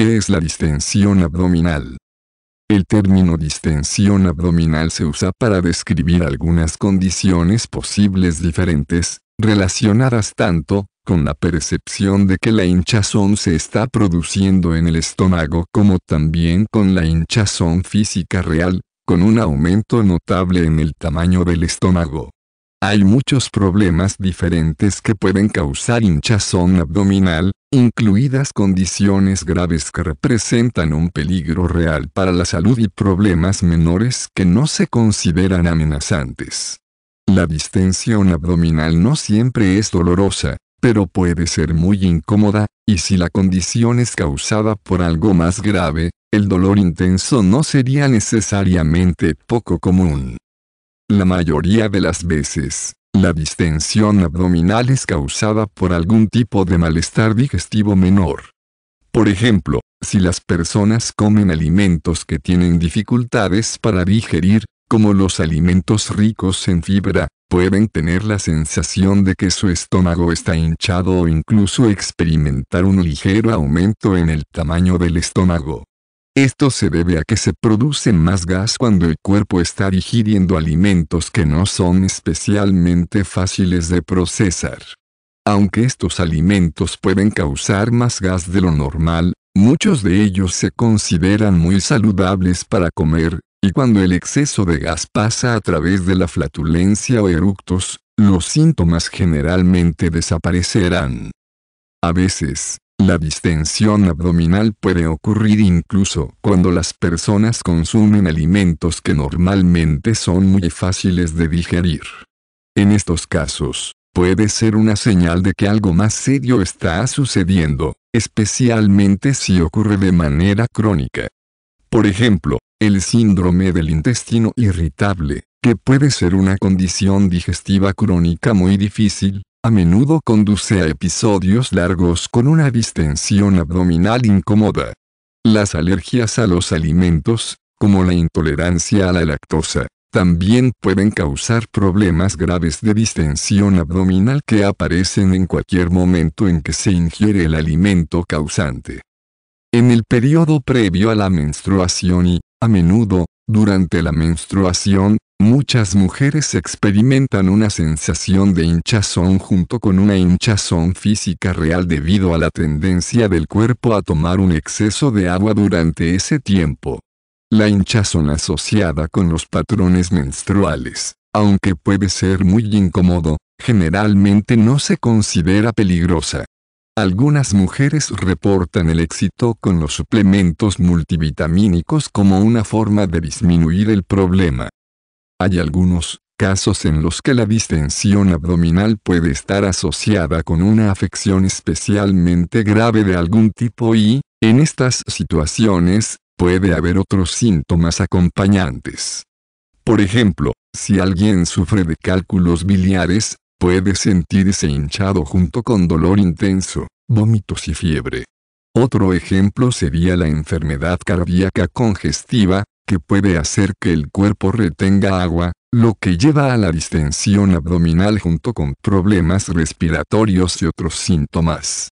Este es la distensión abdominal? El término distensión abdominal se usa para describir algunas condiciones posibles diferentes, relacionadas tanto con la percepción de que la hinchazón se está produciendo en el estómago como también con la hinchazón física real, con un aumento notable en el tamaño del estómago. Hay muchos problemas diferentes que pueden causar hinchazón abdominal, incluidas condiciones graves que representan un peligro real para la salud y problemas menores que no se consideran amenazantes. La distensión abdominal no siempre es dolorosa, pero puede ser muy incómoda, y si la condición es causada por algo más grave, el dolor intenso no sería necesariamente poco común. La mayoría de las veces, la distensión abdominal es causada por algún tipo de malestar digestivo menor. Por ejemplo, si las personas comen alimentos que tienen dificultades para digerir, como los alimentos ricos en fibra, pueden tener la sensación de que su estómago está hinchado o incluso experimentar un ligero aumento en el tamaño del estómago. Esto se debe a que se produce más gas cuando el cuerpo está digiriendo alimentos que no son especialmente fáciles de procesar. Aunque estos alimentos pueden causar más gas de lo normal, muchos de ellos se consideran muy saludables para comer, y cuando el exceso de gas pasa a través de la flatulencia o eructos, los síntomas generalmente desaparecerán. A veces, la distensión abdominal puede ocurrir incluso cuando las personas consumen alimentos que normalmente son muy fáciles de digerir. En estos casos, puede ser una señal de que algo más serio está sucediendo, especialmente si ocurre de manera crónica. Por ejemplo, el síndrome del intestino irritable, que puede ser una condición digestiva crónica muy difícil, a menudo conduce a episodios largos con una distensión abdominal incómoda. Las alergias a los alimentos, como la intolerancia a la lactosa, también pueden causar problemas graves de distensión abdominal que aparecen en cualquier momento en que se ingiere el alimento causante. En el periodo previo a la menstruación y, a menudo, durante la menstruación, muchas mujeres experimentan una sensación de hinchazón junto con una hinchazón física real debido a la tendencia del cuerpo a tomar un exceso de agua durante ese tiempo. La hinchazón asociada con los patrones menstruales, aunque puede ser muy incómodo, generalmente no se considera peligrosa. Algunas mujeres reportan el éxito con los suplementos multivitamínicos como una forma de disminuir el problema. Hay algunos casos en los que la distensión abdominal puede estar asociada con una afección especialmente grave de algún tipo y, en estas situaciones, puede haber otros síntomas acompañantes. Por ejemplo, si alguien sufre de cálculos biliares, Puede sentirse hinchado junto con dolor intenso, vómitos y fiebre. Otro ejemplo sería la enfermedad cardíaca congestiva, que puede hacer que el cuerpo retenga agua, lo que lleva a la distensión abdominal junto con problemas respiratorios y otros síntomas.